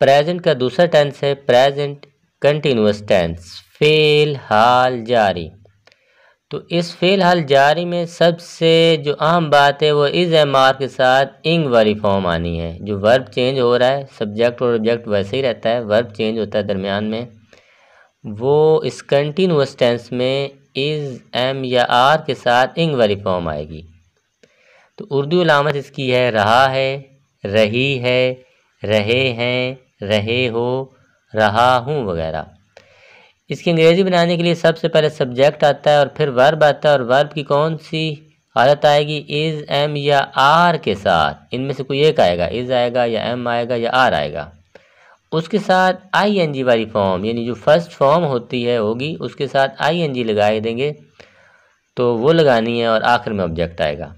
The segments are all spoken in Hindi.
प्रेजेंट का दूसरा टेंस है प्रेजेंट कंटिन्यूस टेंस फेल हाल जारी तो इस फेल हाल जारी में सबसे जो अहम बात है वो इज एम आर के साथ इंग वाली फॉर्म आनी है जो वर्ब चेंज हो रहा है सब्जेक्ट और ऑब्जेक्ट वैसे ही रहता है वर्ब चेंज होता है दरमियान में वो इस कंटिन्यूस टेंस में इज़ एम या आर के साथ इंग वाली फॉर्म आएगी तो उर्दू लामत इसकी है रहा है रही है रहे हैं रहे हो रहा हूँ वगैरह इसकी अंग्रेज़ी बनाने के लिए सबसे पहले सब्जेक्ट आता है और फिर वर्ब आता है और वर्ब की कौन सी हालत आएगी इज़ एम या आर के साथ इनमें से कोई एक आएगा इज़ आएगा या एम आएगा या आर आएगा उसके साथ आई एन जी वाली फॉर्म यानी जो फर्स्ट फॉर्म होती है होगी उसके साथ आई एन जी लगाए देंगे तो वो लगानी है और आखिर में ऑब्जेक्ट आएगा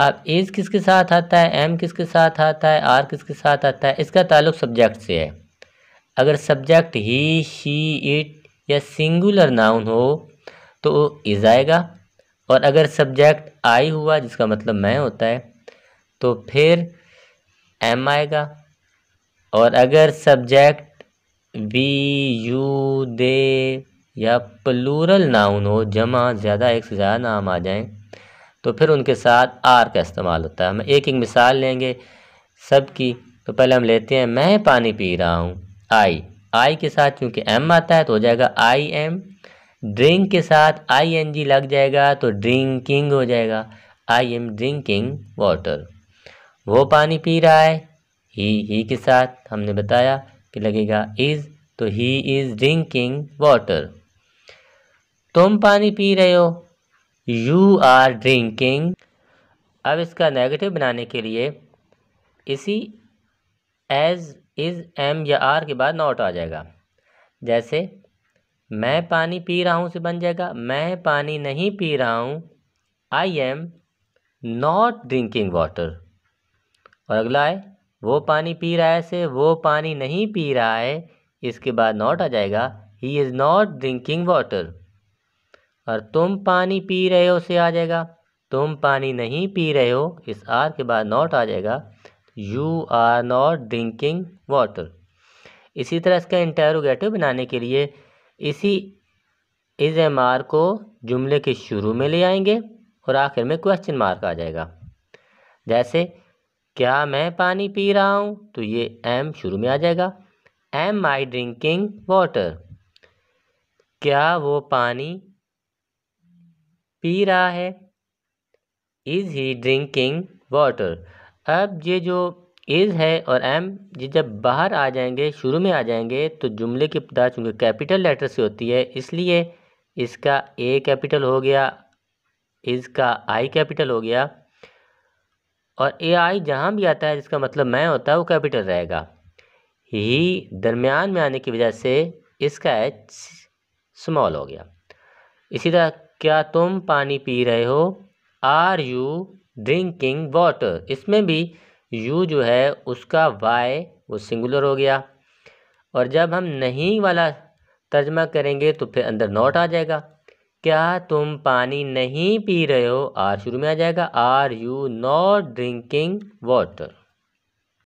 अब इज़ किसके साथ आता है एम किसके साथ आता है आर किसके साथ आता है इसका ताल्लुक सब्जेक्ट से है अगर सब्जेक्ट ही शी इट या सिंगुलर नाउन हो तो इज़ आएगा और अगर सब्जेक्ट आई हुआ जिसका मतलब मैं होता है तो फिर एम आएगा और अगर सब्जेक्ट वी यू दे या प्लूरल नाउन हो जमा ज़्यादा एक से ज़्यादा नाम आ जाएं तो फिर उनके साथ आर का इस्तेमाल होता है हम एक एक मिसाल लेंगे सब की तो पहले हम लेते हैं मैं पानी पी रहा हूँ आई आई के साथ चूँकि एम आता है तो हो जाएगा आई एम ड्रिंक के साथ आई एन जी लग जाएगा तो ड्रिंकिंग हो जाएगा आई एम ड्रिंकिंग वाटर वो पानी पी रहा है ही ही के साथ हमने बताया कि लगेगा इज़ तो ही इज़ ड्रिंकिंग वाटर तुम पानी पी रहे हो यू आर ड्रिंकिंग अब इसका नेगेटिव बनाने के लिए इसी एज इज़ एम या आर के बाद नॉट आ जाएगा जैसे मैं पानी पी रहा हूँ से बन जाएगा मैं पानी नहीं पी रहा हूँ I am not drinking water और अगला है वो पानी पी रहा है से वो पानी नहीं पी रहा है इसके बाद नॉट आ जाएगा he is not drinking water और तुम पानी पी रहे हो से आ जाएगा तुम पानी नहीं पी रहे हो इस आर के बाद नॉट आ जाएगा you are not drinking water इसी तरह इसका इंटेरोगेटिव बनाने के लिए इसी इज एम आर को जुमले के शुरू में ले आएंगे और आखिर में क्वेश्चन मार्क आ जाएगा जैसे क्या मैं पानी पी रहा हूँ तो ये एम शुरू में आ जाएगा एम आई ड्रिंकिंग वाटर क्या वो पानी पी रहा है इज़ ही ड्रिंकिंग वाटर अब ये जो इज़ है और एम ये जब बाहर आ जाएंगे शुरू में आ जाएंगे तो जुमले की इब्तदा चूँकि कैपिटल लेटर से होती है इसलिए इसका ए कैपिटल हो गया इज़ का आई कैपिटल हो गया और ए आई जहाँ भी आता है जिसका मतलब मैं होता है वो कैपिटल रहेगा ही दरमियान में आने की वजह से इसका एच स्मॉल हो गया इसी तरह क्या तुम पानी पी रहे हो आर यू ड्रिंकिंग वाटर इसमें भी यू जो है उसका वाई वो सिंगुलर हो गया और जब हम नहीं वाला तर्जमा करेंगे तो फिर अंदर नॉट आ जाएगा क्या तुम पानी नहीं पी रहे हो आर शुरू में आ जाएगा are you not drinking water